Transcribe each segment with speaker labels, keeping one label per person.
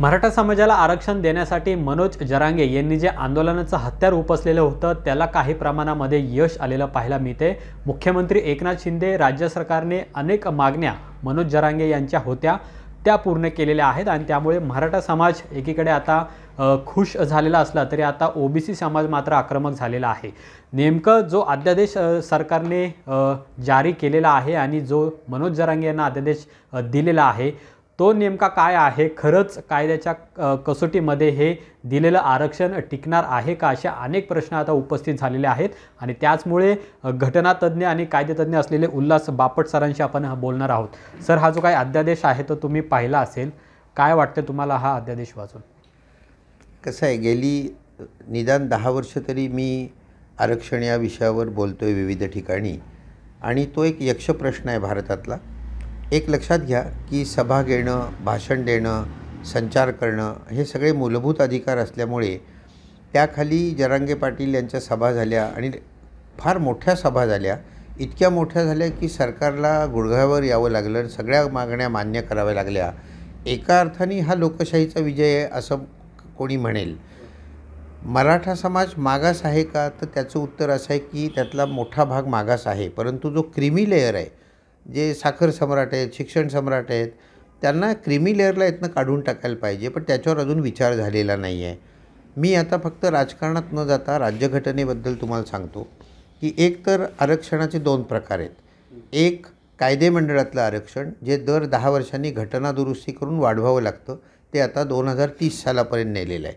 Speaker 1: मराठा समाजाला आरक्षण देण्यासाठी मनोज जरांगे यांनी जे आंदोलनाचं हत्यार उपसलेलं होतं त्याला काही प्रमाणामध्ये यश आलेलं पाहायला मिळते मुख्यमंत्री एकनाथ शिंदे राज्य सरकारने अनेक मागण्या मनोज जरांगे यांच्या होत्या त्या पूर्ण केलेल्या आहेत आणि त्यामुळे मराठा समाज एकीकडे आता खुश झालेला असला तरी आता ओबीसी समाज मात्र आक्रमक झालेला आहे नेमकं जो अध्यादेश सरकारने जारी केलेला आहे आणि जो मनोज जरांगे यांना अध्यादेश दिलेला आहे तो नेमका काय आहे खरंच कायद्याच्या कसोटीमध्ये हे दिलेलं आरक्षण टिकणार आहे का अशा अनेक प्रश्न आता उपस्थित झालेले आहेत आणि त्याचमुळे घटनातज्ज्ञ आणि कायदेतज्ञ असलेले उल्हास बापट सरांशी आपण बोलणार आहोत सर हा जो काही अध्यादेश आहे तो तुम्ही पाहिला असेल काय वाटतं तुम्हाला हा अध्यादेश वाचून
Speaker 2: कसं आहे गेली निदान दहा वर्ष तरी मी आरक्षण या विषयावर बोलतो आहे विविध ठिकाणी आणि तो एक यक्ष प्रश्न आहे भारतातला एक लक्षात घ्या की सभा घेणं भाषण देणं संचार करणं हे सगळे मूलभूत अधिकार असल्यामुळे त्याखाली जरांगे पाटील यांच्या सभा झाल्या आणि फार मोठ्या सभा झाल्या इतक्या मोठ्या झाल्या की सरकारला गुडघ्यावर यावं लागलं आणि सगळ्या मागण्या मान्य कराव्या लागल्या एका अर्थाने हा लोकशाहीचा विजय आहे असं कोणी म्हणेल मराठा समाज मागास आहे का तर त्याचं उत्तर असं आहे की त्यातला मोठा भाग मागास आहे परंतु जो क्रिमी लेअर आहे जे साखर सम्राट आहेत शिक्षण सम्राट आहेत त्यांना क्रिमी लेअरला इथनं काढून टाकायला पाहिजे पण त्याच्यावर अजून विचार झालेला नाही आहे मी आता फक्त राजकारणात न जाता राज्यघटनेबद्दल तुम्हाला सांगतो की एक तर आरक्षणाचे दोन प्रकार आहेत एक कायदेमंडळातलं आरक्षण जे दर दहा वर्षांनी घटना दुरुस्ती करून वाढवावं लागतं ते आता दोन हजार तीस सालापर्यंत नेलेलं आहे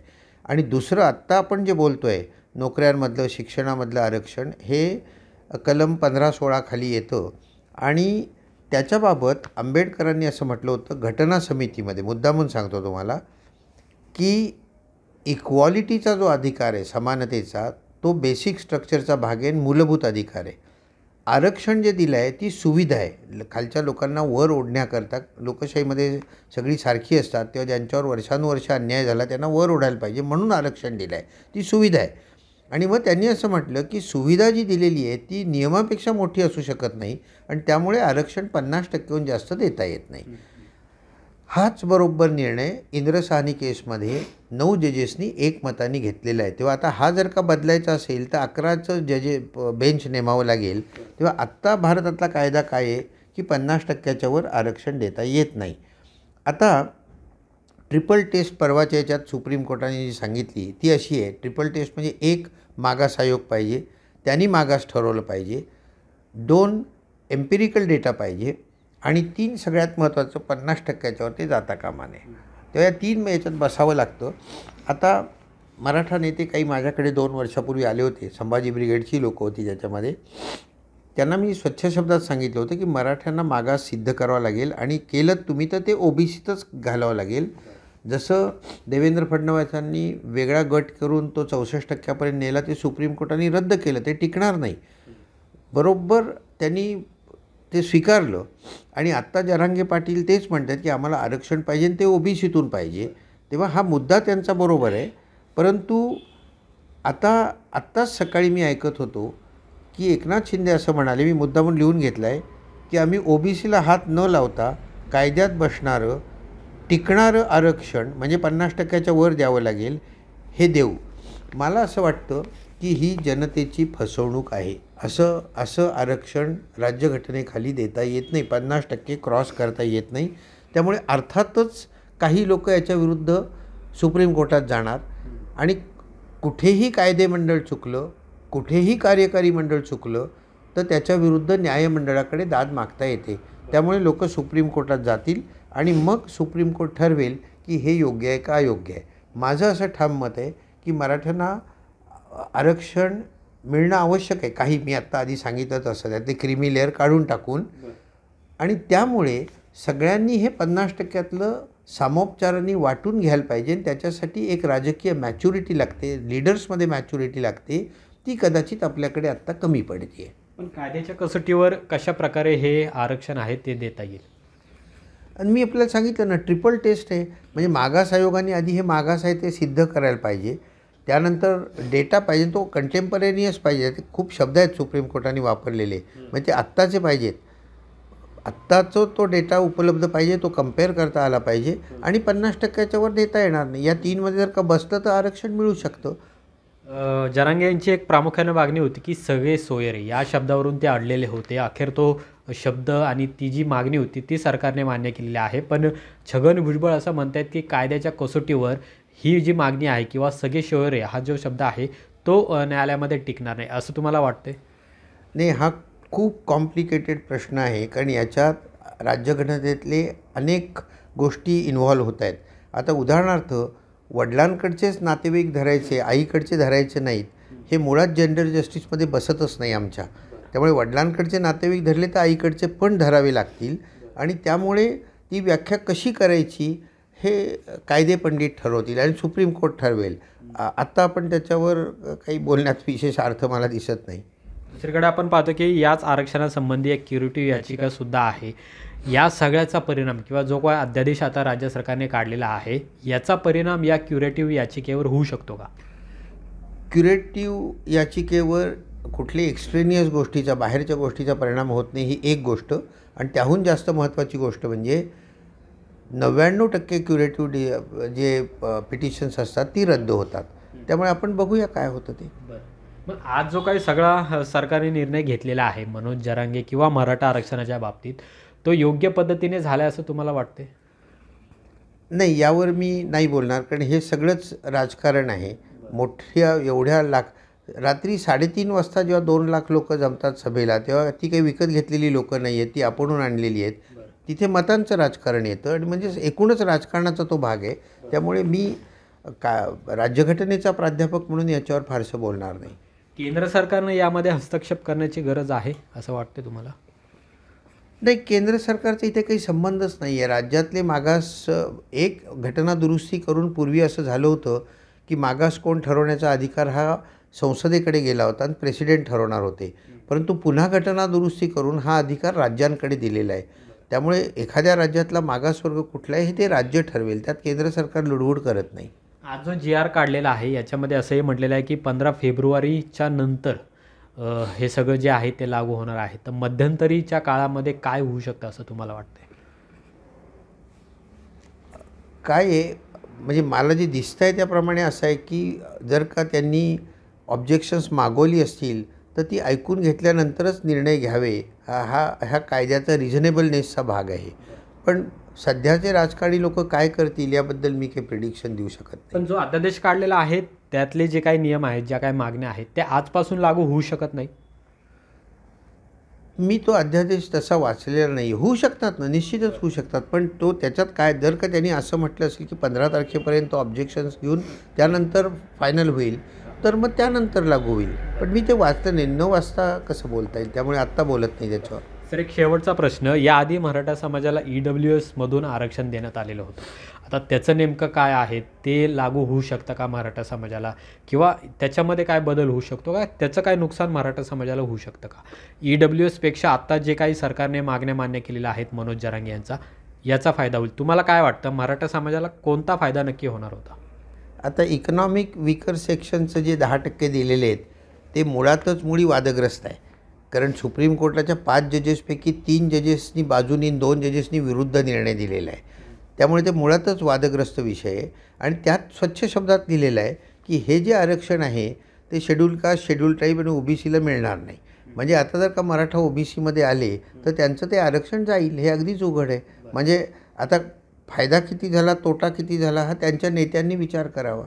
Speaker 2: आणि दुसरं आत्ता आपण जे बोलतो आहे नोकऱ्यांमधलं शिक्षणामधलं आरक्षण हे कलम पंधरा सोळाखाली येतं आणि त्याच्याबाबत आंबेडकरांनी असं म्हटलं होतं घटना समितीमध्ये मुद्दा म्हणून सांगतो तुम्हाला की इक्वॉलिटीचा जो अधिकार आहे समानतेचा तो बेसिक स्ट्रक्चरचा भाग आहे मूलभूत अधिकार आहे आरक्षण जे दिलं आहे ती सुविधा आहे खालच्या लोकांना वर ओढण्याकरता लोकशाहीमध्ये सगळी सारखी असतात तेव्हा ज्यांच्यावर वर्षानुवर्ष अन्याय झाला त्यांना वर ओढायला पाहिजे म्हणून आरक्षण दिलं आहे ती सुविधा आहे आणि मग त्यांनी असं म्हटलं की सुविधा जी दिलेली आहे ती नियमापेक्षा मोठी असू शकत नाही आणि त्यामुळे आरक्षण पन्नास टक्केहून जास्त देता येत नाही हाच बरोबर निर्णय साहनी केसमध्ये नऊ जजेसनी एकमताने घेतलेला आहे तेव्हा आता हा जर का बदलायचा असेल तर अकराचं जजे बेंच नेमावं लागेल तेव्हा आत्ता भारतातला कायदा काय आहे की पन्नास टक्क्याच्यावर आरक्षण देता येत नाही आता ट्रिपल टेस्ट परवाच्या याच्यात सुप्रीम कोर्टाने जी सांगितली ती अशी आहे ट्रिपल टेस्ट म्हणजे एक मागास आयोग पाहिजे त्यांनी मागास ठरवलं पाहिजे दोन एम्पिरिकल डेटा पाहिजे आणि तीन सगळ्यात महत्त्वाचं पन्नास टक्क्याच्यावरती जाता कामा नये तेव्हा या तीन याच्यात बसावं लागतं आता मराठा नेते काही माझ्याकडे दोन वर्षापूर्वी आले होते संभाजी ब्रिगेडची लोकं होती ज्याच्यामध्ये त्यांना मी स्वच्छ शब्दात सांगितलं होतं की मराठ्यांना मागास सिद्ध करावा लागेल आणि केलं तुम्ही तर ते ओबीसीतच घालावं लागेल जसं देवेंद्र फडणवीसांनी वेगळा गट करून तो चौसष्ट टक्क्यापर्यंत नेला ते सुप्रीम कोर्टाने रद्द केलं ते टिकणार नाही बरोबर त्यांनी ते स्वीकारलं आणि आत्ता जरांगे पाटील तेच म्हणतात की आम्हाला आरक्षण पाहिजे आणि ते ओबीसीतून पाहिजे तेव्हा हा मुद्दा त्यांचा बरोबर आहे परंतु आता आत्ताच सकाळी मी ऐकत होतो की एकनाथ शिंदे असं म्हणाले मी मुद्दा म्हणून लिहून घेतला आहे की आम्ही ओबीसीला हात न लावता कायद्यात बसणारं टिकणारं आरक्षण म्हणजे पन्नास टक्क्याच्या वर द्यावं लागेल हे देऊ मला असं वाटतं की ही जनतेची फसवणूक आहे असं असं आरक्षण राज्यघटनेखाली देता येत नाही पन्नास टक्के क्रॉस करता येत नाही त्यामुळे अर्थातच काही लोक याच्याविरुद्ध सुप्रीम कोर्टात जाणार आणि कुठेही कायदे मंडळ चुकलं कुठेही कार्यकारी मंडळ चुकलं तर त्याच्याविरुद्ध न्यायमंडळाकडे दाद मागता येते त्यामुळे लोक सुप्रीम कोर्टात जातील आणि मग सुप्रीम कोर्ट ठरवेल की हे योग्य आहे का अयोग्य आहे माझं असं ठाम मत आहे की मराठ्यांना आरक्षण मिळणं आवश्यक आहे काही मी आत्ता आधी सांगितलंच असं ते क्रिमी लेअर काढून टाकून आणि त्यामुळे सगळ्यांनी हे पन्नास टक्क्यातलं सामोपचारांनी वाटून घ्यायला पाहिजे त्याच्यासाठी एक राजकीय मॅच्युरिटी लागते लिडर्समध्ये मॅच्युरिटी लागते ती कदाचित आपल्याकडे आत्ता कमी पडते
Speaker 1: पण कायद्याच्या कसोटीवर कशा प्रकारे हे आरक्षण आहे ते देता येईल
Speaker 2: आणि मी आपल्याला सांगितलं ना ट्रिपल टेस्ट आहे म्हणजे मागास आयोगाने आधी हे मागास आहे ते सिद्ध करायला पाहिजे त्यानंतर डेटा पाहिजे तो कंटेम्परेनियस पाहिजे ते खूप शब्द आहेत सुप्रीम कोर्टाने वापरलेले म्हणजे ते आत्ताचे पाहिजेत आत्ताचं तो डेटा उपलब्ध पाहिजे तो कम्पेअर करता आला पाहिजे आणि पन्नास टक्क्याच्यावर देता येणार नाही या तीनमध्ये जर का बसलं तर आरक्षण मिळू शकतं
Speaker 1: जरांगे यांची एक प्रामुख्यानं मागणी होती की सगळे सोयरे या शब्दावरून ते अडलेले होते अखेर तो शब्द आणि ती जी मागणी होती ती सरकारने मान्य केलेली आहे पण छगन भुजबळ असं म्हणत आहेत की कायद्याच्या कसोटीवर ही जी मागणी आहे किंवा सगळे शौर्य हा जो शब्द आहे तो न्यायालयामध्ये टिकणार नाही असं तुम्हाला वाटतंय
Speaker 2: नाही हा खूप कॉम्प्लिकेटेड प्रश्न आहे कारण याच्यात राज्यघटनेतले अनेक गोष्टी इन्व्हॉल्व्ह होत आहेत आता उदाहरणार्थ वडिलांकडचेच नातेवाईक धरायचे आईकडचे धरायचे नाहीत हे मुळात जेंडर जस्टिसमध्ये बसतच नाही आमच्या त्यामुळे वडिलांकडचे नातेवाईक धरले तर आईकडचे पण धरावे लागतील आणि त्यामुळे ती व्याख्या कशी करायची हे कायदे पंडित ठरवतील आणि सुप्रीम कोर्ट ठरवेल आत्ता आपण त्याच्यावर काही बोलण्यात विशेष अर्थ मला दिसत नाही
Speaker 1: दुसरीकडे आपण पाहतो की याच आरक्षणासंबंधी एक क्युरेटिव्ह याचिकासुद्धा आहे या सगळ्याचा परिणाम किंवा जो काय अध्यादेश आता राज्य सरकारने काढलेला आहे याचा परिणाम या क्युरेटिव्ह याचिकेवर होऊ शकतो का क्युरेटिव्ह
Speaker 2: याचिकेवर कुठली एक्सट्रेनियस गोष्टीचा बाहेरच्या गोष्टीचा परिणाम होत नाही ही एक गोष्ट आणि त्याहून जास्त महत्त्वाची गोष्ट म्हणजे नव्याण्णव टक्के क्युरेटिव्ह डी जे पिटिशन्स असतात ती रद्द होतात त्यामुळे आपण बघूया काय होतं ते
Speaker 1: मग आज जो काही सगळा सरकारने निर्णय घेतलेला आहे मनोज जरांगे किंवा मराठा आरक्षणाच्या बाबतीत तो योग्य पद्धतीने झाला असं तुम्हाला वाटते
Speaker 2: नाही यावर मी नाही बोलणार कारण हे सगळंच राजकारण आहे मोठ्या एवढ्या लाख रात्री साडेतीन वाजता जेव्हा दोन लाख लोकं जमतात सभेला तेव्हा ती काही विकत घेतलेली लोकं नाही आहेत ती आपणून आणलेली आहेत तिथे मतांचं राजकारण येतं आणि म्हणजेच एकूणच राजकारणाचा तो भाग आहे त्यामुळे मी का राज्यघटनेचा प्राध्यापक म्हणून याच्यावर फारसं बोलणार नाही
Speaker 1: केंद्र सरकारनं यामध्ये हस्तक्षेप करण्याची गरज आहे असं वाटतं तुम्हाला नाही
Speaker 2: केंद्र सरकारचा इथे काही संबंधच नाही आहे राज्यातले मागास एक घटना दुरुस्ती करून पूर्वी असं झालं होतं की मागास कोण ठरवण्याचा अधिकार हा संसदेकडे गेला होता आणि प्रेसिडेंट ठरवणार होते परंतु पुन्हा घटना दुरुस्ती करून हा अधिकार राज्यांकडे दिलेला आहे त्यामुळे एखाद्या राज्यातला मागासवर्ग कुठला आहे हे ते राज्य ठरवेल त्यात केंद्र सरकार लुडबुड करत नाही
Speaker 1: आज जो जी आर काढलेला आहे याच्यामध्ये असंही म्हटलेलं आहे की पंधरा फेब्रुवारीच्या नंतर हे सगळं जे आहे ते लागू होणार आहे तर मध्यंतरीच्या काळामध्ये काय होऊ शकतं असं तुम्हाला वाटतं
Speaker 2: काय आहे म्हणजे मला जे दिसतं आहे त्याप्रमाणे असं आहे की जर का त्यांनी ऑब्जेक्शन्स मागवली असतील तर ती ऐकून घेतल्यानंतरच निर्णय घ्यावे हा हा ह्या कायद्याचा रिझनेबलनेसचा भाग आहे पण सध्याचे राजकारणी लोक काय करतील याबद्दल मी काही प्रिडिक्शन देऊ शकत नाही
Speaker 1: पण जो अध्यादेश काढलेला आहे त्यातले जे काही नियम आहेत ज्या काही मागण्या आहेत त्या आजपासून लागू होऊ शकत नाही
Speaker 2: मी तो अध्यादेश तसा वाचलेला नाही होऊ शकतात ना निश्चितच होऊ शकतात पण तो त्याच्यात काय जर का त्यांनी असं म्हटलं असेल की पंधरा तारखेपर्यंत ऑब्जेक्शन्स घेऊन त्यानंतर फायनल होईल तर मग त्यानंतर लागू होईल पण मी ते वाचतं नाही न वाचता कसं बोलता येईल त्यामुळे आत्ता बोलत नाही त्याच्यावर
Speaker 1: सर एक शेवटचा प्रश्न याआधी मराठा समाजाला ई e डब्ल्यू एसमधून आरक्षण देण्यात आलेलं होतं आता त्याचं नेमकं काय आहे ते लागू होऊ शकतं का मराठा समाजाला किंवा त्याच्यामध्ये काय बदल होऊ शकतो का त्याचं काय नुकसान मराठा समाजाला होऊ शकतं का ई e डब्ल्यू एसपेक्षा आत्ता जे काही सरकारने मागण्या मान्य केलेल्या आहेत मनोज जरांगे यांचा याचा फायदा होईल तुम्हाला काय वाटतं मराठा समाजाला कोणता फायदा नक्की होणार होता आता इकॉनॉमिक विकर सेक्शनचं जे दहा टक्के दिलेले आहेत ते
Speaker 2: मुळातच मुळी वादग्रस्त आहे कारण सुप्रीम कोर्टाच्या पाच जजेसपैकी तीन जजेसनी बाजूनी दोन जजेसनी विरुद्ध निर्णय दिलेला आहे त्यामुळे ते मुळातच वादग्रस्त विषय आहे आणि त्यात स्वच्छ शब्दात लिहिलेलं आहे की हे जे आरक्षण आहे ते शेड्यूल कास्ट शेड्यूल ट्राईब आणि ओबीसीला मिळणार नाही म्हणजे आता जर का मराठा ओबीसीमध्ये आले तर त्यांचं ते आरक्षण जाईल हे अगदीच उघड आहे म्हणजे आता फायदा किती झाला तोटा किती झाला हा त्यांच्या नेत्यांनी विचार करावा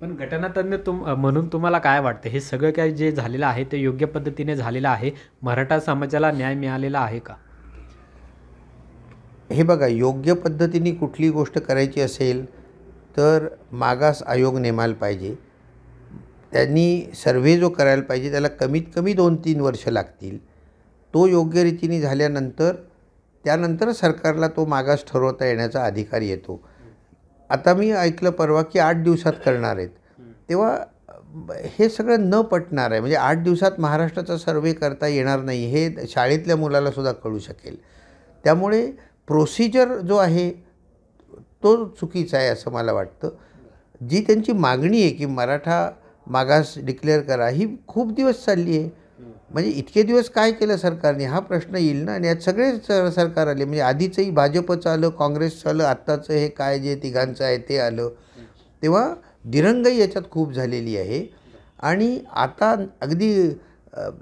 Speaker 1: पण घटनातज्ञ तुम म्हणून तुम्हाला काय वाटतं हे सगळं काय जे झालेलं आहे ते योग्य पद्धतीने झालेलं आहे मराठा समाजाला न्याय मिळालेला आहे का
Speaker 2: हे बघा योग्य पद्धतीने कुठली गोष्ट करायची असेल तर मागास आयोग नेमायला पाहिजे त्यांनी सर्वे जो करायला पाहिजे त्याला कमीत कमी दोन तीन वर्ष लागतील तो योग्य रीतीने झाल्यानंतर त्यानंतर सरकारला तो मागास ठरवता येण्याचा अधिकार येतो आता मी ऐकलं परवा की आठ दिवसात करणार आहेत तेव्हा हे सगळं न पटणार आहे म्हणजे आठ दिवसात महाराष्ट्राचा सर्वे करता येणार नाही हे शाळेतल्या मुलाला सुद्धा कळू शकेल त्यामुळे प्रोसिजर जो आहे तो चुकीचा आहे असं मला वाटतं जी त्यांची मागणी आहे की मराठा मागास डिक्लेअर करा ही खूप दिवस चालली आहे म्हणजे इतके दिवस काय केलं सरकारने हा प्रश्न येईल ना आणि यात सगळेच सरकार आले म्हणजे आधीचंही भाजपचं आलं काँग्रेसचं आलं आत्ताचं हे काय जे तिघांचं आहे ते आलं तेव्हा दिरंगाई याच्यात खूप झालेली आहे आणि आता अगदी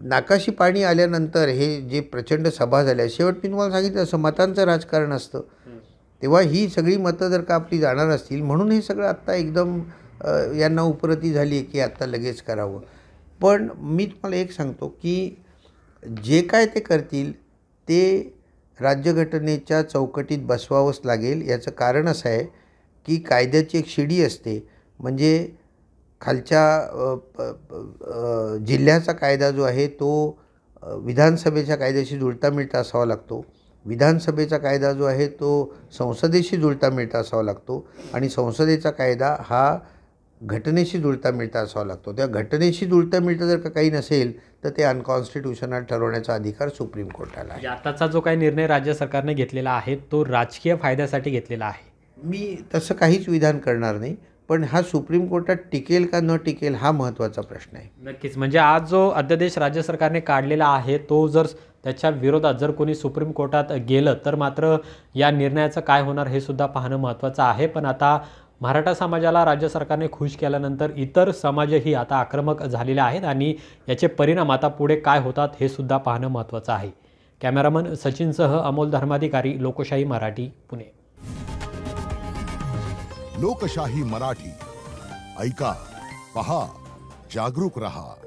Speaker 2: नाकाशी पाणी आल्यानंतर हे जे प्रचंड सभा झाल्या शेवट मी तुम्हाला सांगितलं असं मतांचं राजकारण असतं तेव्हा ही सगळी मतं जर का आपली जाणार असतील म्हणून हे सगळं आत्ता एकदम यांना उपरती झाली की आत्ता लगेच करावं पण मी तुम्हाला एक सांगतो की जे काय ते करतील ते राज्यघटनेच्या चौकटीत बसवावंच लागेल याचं कारण असं आहे की कायद्याची एक शिडी असते म्हणजे खालच्या जिल्ह्याचा कायदा जो आहे तो विधानसभेच्या कायद्याशी जुळता मिळता असावा लागतो विधानसभेचा कायदा जो आहे तो संसदेशी जुळता मिळता असावा लागतो आणि संसदेचा कायदा हा घटनेशी जुळता मिळता असावा लागतो त्या घटनेशी जुळता मिळता जर का काही नसेल तर ते अनकॉन्स्टिट्युशनल ठरवण्याचा अधिकार सुप्रीम
Speaker 1: कोर्टाला आहे म्हणजे आताचा जो काही निर्णय राज्य सरकारने घेतलेला आहे तो राजकीय फायद्यासाठी घेतलेला आहे
Speaker 2: मी तसं काहीच विधान करणार नाही पण हा सुप्रीम कोर्टात टिकेल का न टिकेल हा महत्त्वाचा प्रश्न आहे
Speaker 1: नक्कीच म्हणजे आज जो अध्यादेश राज्य सरकारने काढलेला आहे तो जर त्याच्या विरोधात जर कोणी सुप्रीम कोर्टात गेलं तर मात्र या निर्णयाचं काय होणार हे सुद्धा पाहणं महत्त्वाचं आहे पण आता मराठा समाजाला राज्य सरकारने खुश केल्यानंतर इतर समाजही आता आक्रमक झालेले आहेत आणि याचे परिणाम आता पुढे काय होतात हे सुद्धा पाहणं महत्त्वाचं आहे कॅमेरामन सचिनसह अमोल धर्माधिकारी लोकशाही मराठी पुणे लोकशाही मराठी ऐका पहा जागरूक रहा